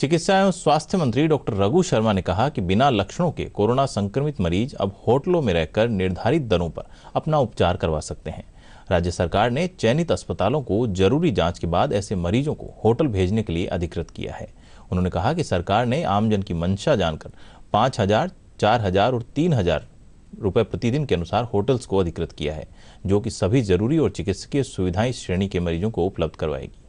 चिकित्सा एवं स्वास्थ्य मंत्री डॉक्टर रघु शर्मा ने कहा कि बिना लक्षणों के कोरोना संक्रमित मरीज अब होटलों में रहकर निर्धारित दरों पर अपना उपचार करवा सकते हैं राज्य सरकार ने चयनित अस्पतालों को जरूरी जांच के बाद ऐसे मरीजों को होटल भेजने के लिए अधिकृत किया है उन्होंने कहा कि सरकार ने आमजन की मंशा जानकर पाँच हजार चार हजार और तीन हजार रुपये प्रतिदिन के अनुसार होटल्स को अधिकृत किया है जो कि सभी जरूरी और चिकित्सकीय सुविधाएं श्रेणी के मरीजों को उपलब्ध करवाएगी